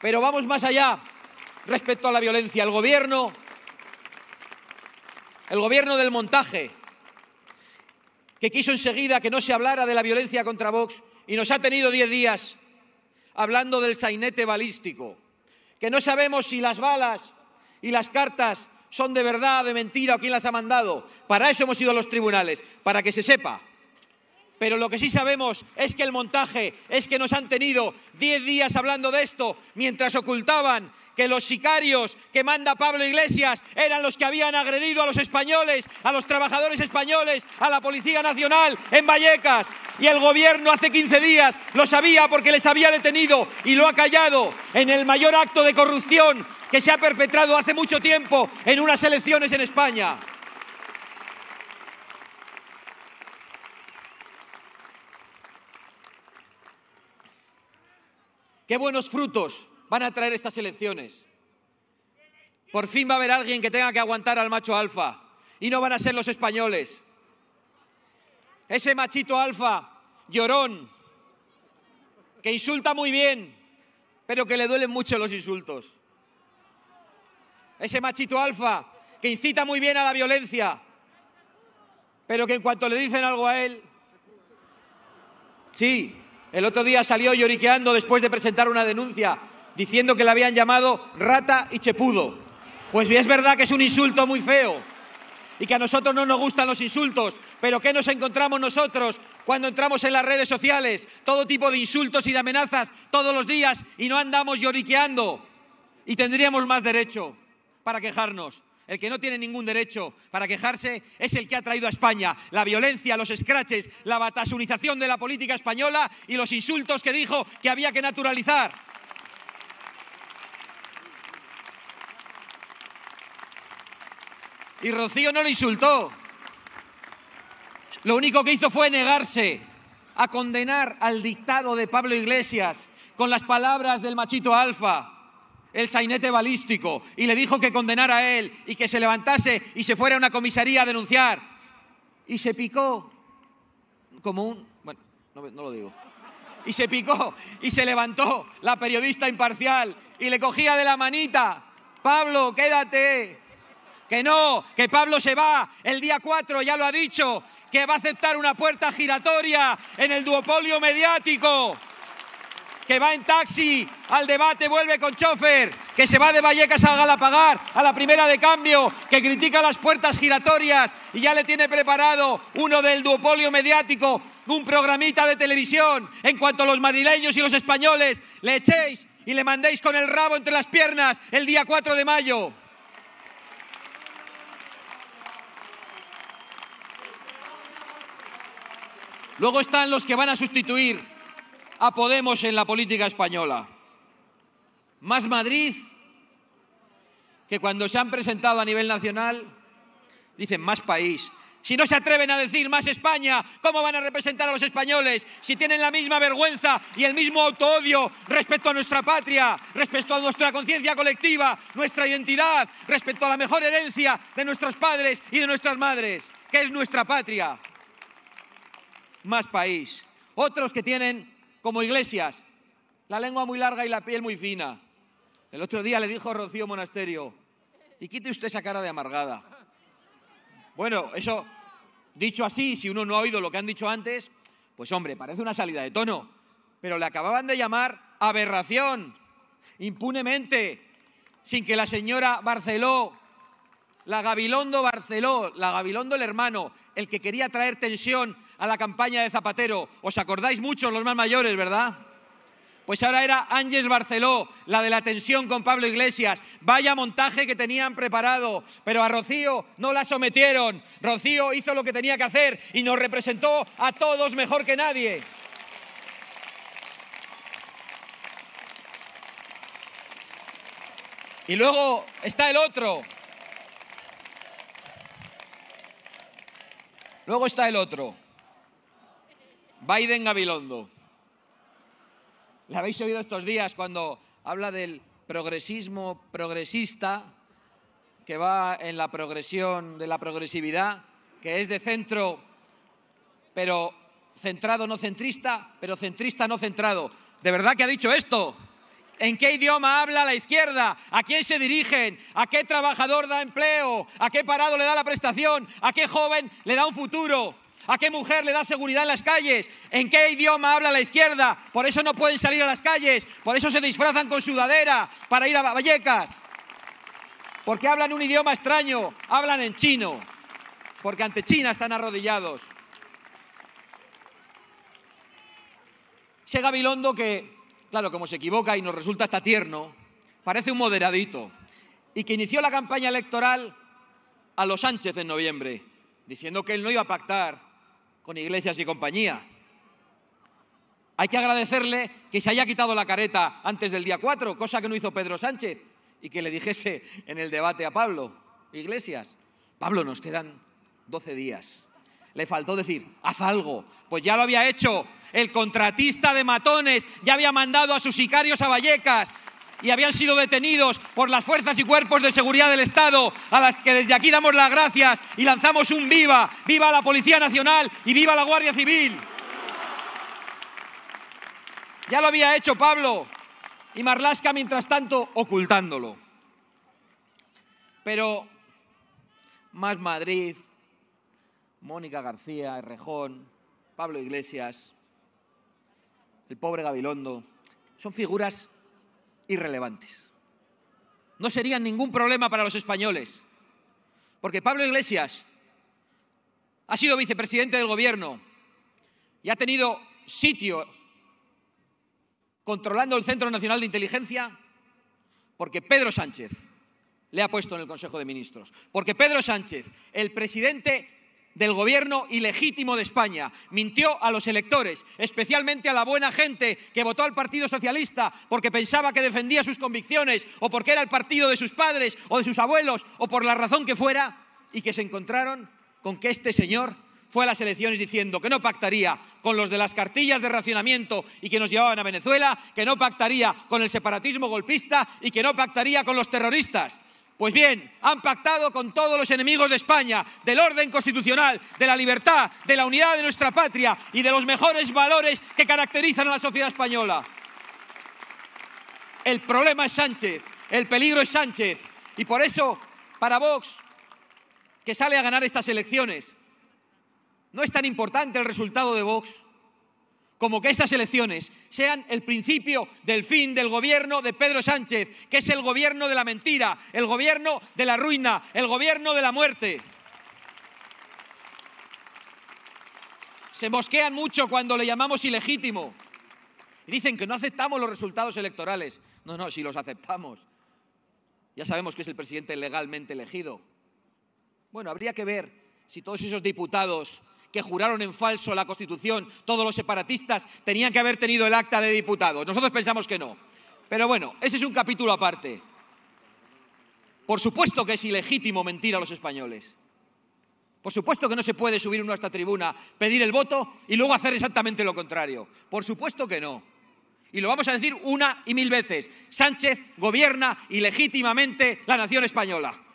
Pero vamos más allá respecto a la violencia. El gobierno, el gobierno del montaje, que quiso enseguida que no se hablara de la violencia contra Vox y nos ha tenido diez días hablando del sainete balístico, que no sabemos si las balas y las cartas son de verdad, de mentira o quién las ha mandado. Para eso hemos ido a los tribunales, para que se sepa pero lo que sí sabemos es que el montaje es que nos han tenido 10 días hablando de esto mientras ocultaban que los sicarios que manda Pablo Iglesias eran los que habían agredido a los españoles, a los trabajadores españoles, a la Policía Nacional en Vallecas. Y el gobierno hace 15 días lo sabía porque les había detenido y lo ha callado en el mayor acto de corrupción que se ha perpetrado hace mucho tiempo en unas elecciones en España. Qué buenos frutos van a traer estas elecciones. Por fin va a haber alguien que tenga que aguantar al macho alfa. Y no van a ser los españoles. Ese machito alfa, llorón, que insulta muy bien, pero que le duelen mucho los insultos. Ese machito alfa, que incita muy bien a la violencia, pero que en cuanto le dicen algo a él, sí, el otro día salió lloriqueando después de presentar una denuncia diciendo que la habían llamado rata y chepudo. Pues es verdad que es un insulto muy feo y que a nosotros no nos gustan los insultos, pero ¿qué nos encontramos nosotros cuando entramos en las redes sociales? Todo tipo de insultos y de amenazas todos los días y no andamos lloriqueando y tendríamos más derecho para quejarnos. El que no tiene ningún derecho para quejarse es el que ha traído a España la violencia, los escraches, la batasunización de la política española y los insultos que dijo que había que naturalizar. Y Rocío no lo insultó. Lo único que hizo fue negarse a condenar al dictado de Pablo Iglesias con las palabras del machito alfa el sainete balístico y le dijo que condenara a él y que se levantase y se fuera a una comisaría a denunciar. Y se picó como un... Bueno, no, lo digo. Y se picó y se levantó la periodista imparcial y le cogía de la manita. Pablo, quédate. Que no, que Pablo se va el día 4, ya lo ha dicho, que va a aceptar una puerta giratoria en el duopolio mediático que va en taxi al debate, vuelve con chofer, que se va de Vallecas a Galapagar a la primera de cambio, que critica las puertas giratorias y ya le tiene preparado uno del duopolio mediático, un programita de televisión, en cuanto a los madrileños y los españoles le echéis y le mandéis con el rabo entre las piernas el día 4 de mayo. Luego están los que van a sustituir a Podemos en la política española. Más Madrid, que cuando se han presentado a nivel nacional, dicen más país. Si no se atreven a decir más España, ¿cómo van a representar a los españoles? Si tienen la misma vergüenza y el mismo autoodio respecto a nuestra patria, respecto a nuestra conciencia colectiva, nuestra identidad, respecto a la mejor herencia de nuestros padres y de nuestras madres, que es nuestra patria. Más país. Otros que tienen como iglesias, la lengua muy larga y la piel muy fina. El otro día le dijo Rocío Monasterio, y quite usted esa cara de amargada. Bueno, eso dicho así, si uno no ha oído lo que han dicho antes, pues hombre, parece una salida de tono. Pero le acababan de llamar aberración, impunemente, sin que la señora Barceló la Gabilondo Barceló, la Gabilondo el hermano, el que quería traer tensión a la campaña de Zapatero. ¿Os acordáis mucho, los más mayores, verdad? Pues ahora era Ángel Barceló, la de la tensión con Pablo Iglesias. Vaya montaje que tenían preparado, pero a Rocío no la sometieron. Rocío hizo lo que tenía que hacer y nos representó a todos mejor que nadie. Y luego está el otro, Luego está el otro. Biden Gabilondo. ¿Le habéis oído estos días cuando habla del progresismo progresista que va en la progresión de la progresividad, que es de centro, pero centrado no centrista, pero centrista no centrado? ¿De verdad que ha dicho esto? ¿En qué idioma habla la izquierda? ¿A quién se dirigen? ¿A qué trabajador da empleo? ¿A qué parado le da la prestación? ¿A qué joven le da un futuro? ¿A qué mujer le da seguridad en las calles? ¿En qué idioma habla la izquierda? Por eso no pueden salir a las calles, por eso se disfrazan con sudadera para ir a Vallecas. Porque hablan un idioma extraño, hablan en chino, porque ante China están arrodillados. Sé Gabilondo que claro, como se equivoca y nos resulta hasta tierno, parece un moderadito, y que inició la campaña electoral a los Sánchez en noviembre, diciendo que él no iba a pactar con iglesias y compañía. Hay que agradecerle que se haya quitado la careta antes del día 4, cosa que no hizo Pedro Sánchez, y que le dijese en el debate a Pablo, Iglesias, Pablo, nos quedan 12 días le faltó decir, haz algo. Pues ya lo había hecho. El contratista de matones ya había mandado a sus sicarios a Vallecas y habían sido detenidos por las fuerzas y cuerpos de seguridad del Estado, a las que desde aquí damos las gracias y lanzamos un viva, viva la Policía Nacional y viva la Guardia Civil. Ya lo había hecho Pablo y Marlasca, mientras tanto, ocultándolo. Pero más Madrid, Mónica García, Errejón, Pablo Iglesias, el pobre Gabilondo, son figuras irrelevantes. No serían ningún problema para los españoles, porque Pablo Iglesias ha sido vicepresidente del gobierno y ha tenido sitio controlando el Centro Nacional de Inteligencia porque Pedro Sánchez le ha puesto en el Consejo de Ministros, porque Pedro Sánchez, el presidente del gobierno ilegítimo de España. Mintió a los electores, especialmente a la buena gente que votó al Partido Socialista porque pensaba que defendía sus convicciones o porque era el partido de sus padres o de sus abuelos o por la razón que fuera y que se encontraron con que este señor fue a las elecciones diciendo que no pactaría con los de las cartillas de racionamiento y que nos llevaban a Venezuela, que no pactaría con el separatismo golpista y que no pactaría con los terroristas. Pues bien, han pactado con todos los enemigos de España, del orden constitucional, de la libertad, de la unidad de nuestra patria y de los mejores valores que caracterizan a la sociedad española. El problema es Sánchez, el peligro es Sánchez. Y por eso, para Vox, que sale a ganar estas elecciones, no es tan importante el resultado de Vox como que estas elecciones sean el principio del fin del gobierno de Pedro Sánchez, que es el gobierno de la mentira, el gobierno de la ruina, el gobierno de la muerte. Se mosquean mucho cuando le llamamos ilegítimo. Y dicen que no aceptamos los resultados electorales. No, no, si los aceptamos. Ya sabemos que es el presidente legalmente elegido. Bueno, habría que ver si todos esos diputados que juraron en falso la Constitución, todos los separatistas, tenían que haber tenido el acta de diputados. Nosotros pensamos que no. Pero bueno, ese es un capítulo aparte. Por supuesto que es ilegítimo mentir a los españoles. Por supuesto que no se puede subir uno a esta tribuna, pedir el voto y luego hacer exactamente lo contrario. Por supuesto que no. Y lo vamos a decir una y mil veces. Sánchez gobierna ilegítimamente la nación española.